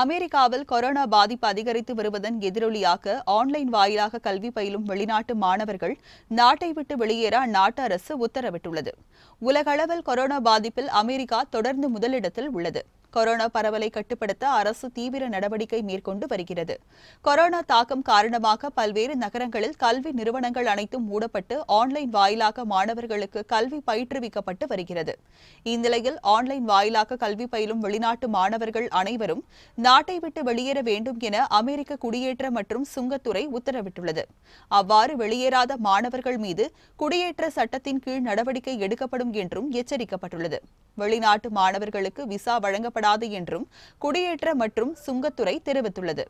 அமெரிக்காவில் கொரோனா பாதிப்பு அதிகரித்து வருவதன் எதிரொலியாக ஆன்லைன் வாயிலாக கல்வி பயிலும் வெளிநாட்டு மாணவர்கள் நாட்டை விட்டு வெளியேற அந்நாட்டு அரசு உத்தரவிட்டுள்ளது உலகளவில் கொரோனா பாதிப்பில் அமெரிக்கா தொடர்ந்து முதலிடத்தில் உள்ளது கொரோனா பரவலை கட்டுப்படுத்த அரசு தீவிர நடவடிக்கை மேற்கொண்டு வருகிறது கொரோனா தாக்கம் காரணமாக பல்வேறு நகரங்களில் கல்வி நிறுவனங்கள் அனைத்தும் மூடப்பட்டு ஆன்லைன் வாயிலாக மாணவர்களுக்கு கல்வி பயிற்றுவிக்கப்பட்டு வருகிறது இந்நிலையில் ஆன்லைன் வாயிலாக கல்வி பயிலும் வெளிநாட்டு மாணவர்கள் அனைவரும் நாட்டை விட்டு வெளியேற வேண்டும் என அமெரிக்க குடியேற்ற மற்றும் சுங்கத்துறை உத்தரவிட்டுள்ளது அவ்வாறு வெளியேறாத மாணவர்கள் மீது குடியேற்ற சட்டத்தின் கீழ் நடவடிக்கை எடுக்கப்படும் என்றும் எச்சரிக்கப்பட்டுள்ளது வெளிநாட்டு மாணவர்களுக்கு விசா வழங்கப்படாது என்றும் குடியேற்ற மற்றும் சுங்கத்துறை தெரிவித்துள்ளது